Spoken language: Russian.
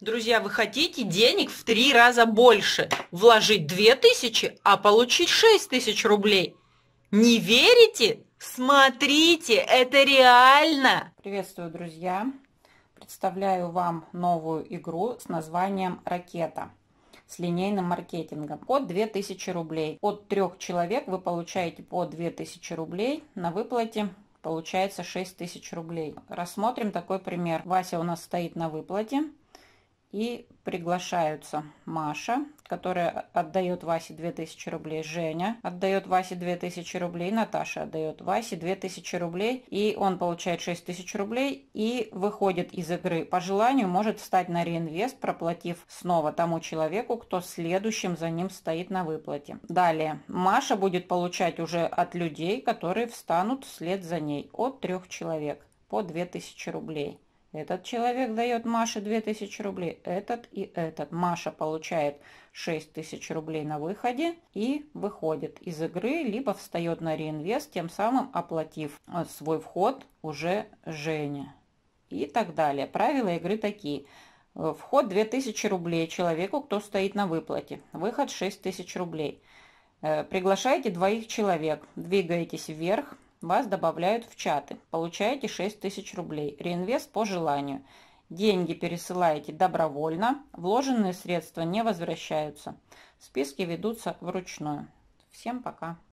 Друзья, вы хотите денег в три раза больше, вложить 2000, а получить 6000 рублей. Не верите? Смотрите, это реально! Приветствую, друзья! Представляю вам новую игру с названием «Ракета» с линейным маркетингом от 2000 рублей. От трех человек вы получаете по 2000 рублей на выплате получается 6000 рублей. Рассмотрим такой пример. Вася у нас стоит на выплате. И приглашаются Маша, которая отдает Васе 2000 рублей, Женя отдает Васе 2000 рублей, Наташа отдает Васе 2000 рублей, и он получает 6000 рублей и выходит из игры. По желанию может встать на реинвест, проплатив снова тому человеку, кто следующим за ним стоит на выплате. Далее, Маша будет получать уже от людей, которые встанут вслед за ней, от трех человек по 2000 рублей. Этот человек дает Маше 2000 рублей, этот и этот. Маша получает 6000 рублей на выходе и выходит из игры, либо встает на реинвест, тем самым оплатив э, свой вход уже Жене. И так далее. Правила игры такие. Э, вход 2000 рублей человеку, кто стоит на выплате. Выход 6000 рублей. Э, Приглашаете двоих человек, двигаетесь вверх, вас добавляют в чаты. Получаете 6 тысяч рублей. Реинвест по желанию. Деньги пересылаете добровольно. Вложенные средства не возвращаются. Списки ведутся вручную. Всем пока.